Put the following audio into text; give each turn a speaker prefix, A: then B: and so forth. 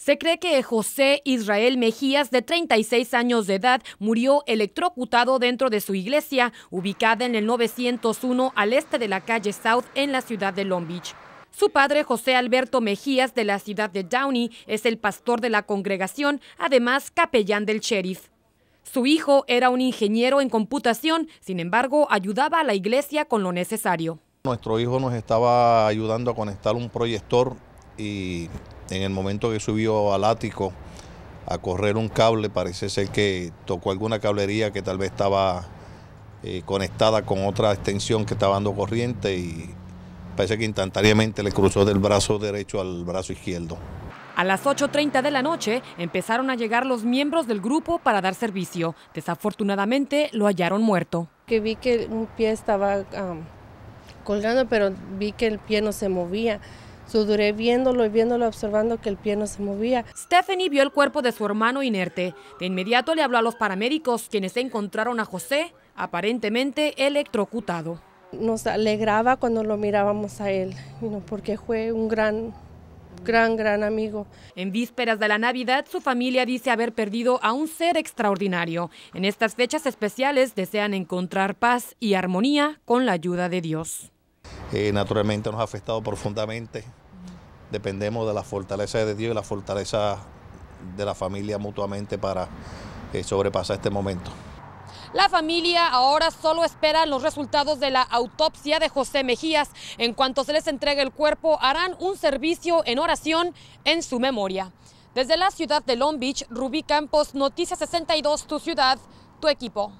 A: Se cree que José Israel Mejías, de 36 años de edad, murió electrocutado dentro de su iglesia, ubicada en el 901 al este de la calle South en la ciudad de Long Beach. Su padre, José Alberto Mejías, de la ciudad de Downey, es el pastor de la congregación, además capellán del sheriff. Su hijo era un ingeniero en computación, sin embargo, ayudaba a la iglesia con lo necesario.
B: Nuestro hijo nos estaba ayudando a conectar un proyector y en el momento que subió al ático a correr un cable, parece ser que tocó alguna cablería que tal vez estaba eh, conectada con otra extensión que estaba dando corriente y parece que instantáneamente le cruzó del brazo derecho al brazo izquierdo.
A: A las 8.30 de la noche empezaron a llegar los miembros del grupo para dar servicio. Desafortunadamente lo hallaron muerto.
C: Que vi que un pie estaba ah, colgando, pero vi que el pie no se movía. So, viéndolo y viéndolo, observando
A: que el pie no se movía. Stephanie vio el cuerpo de su hermano inerte. De inmediato le habló a los paramédicos, quienes encontraron a José, aparentemente electrocutado.
C: Nos alegraba cuando lo mirábamos a él, porque fue un gran gran, gran
A: amigo. En vísperas de la Navidad, su familia dice haber perdido a un ser extraordinario. En estas fechas especiales desean encontrar paz y armonía con la ayuda de Dios.
B: Eh, naturalmente nos ha afectado profundamente dependemos de la fortaleza de Dios y la fortaleza de la familia mutuamente para eh, sobrepasar este momento.
A: La familia ahora solo espera los resultados de la autopsia de José Mejías. En cuanto se les entregue el cuerpo, harán un servicio en oración en su memoria. Desde la ciudad de Long Beach, Rubí Campos, Noticias 62, tu ciudad, tu equipo.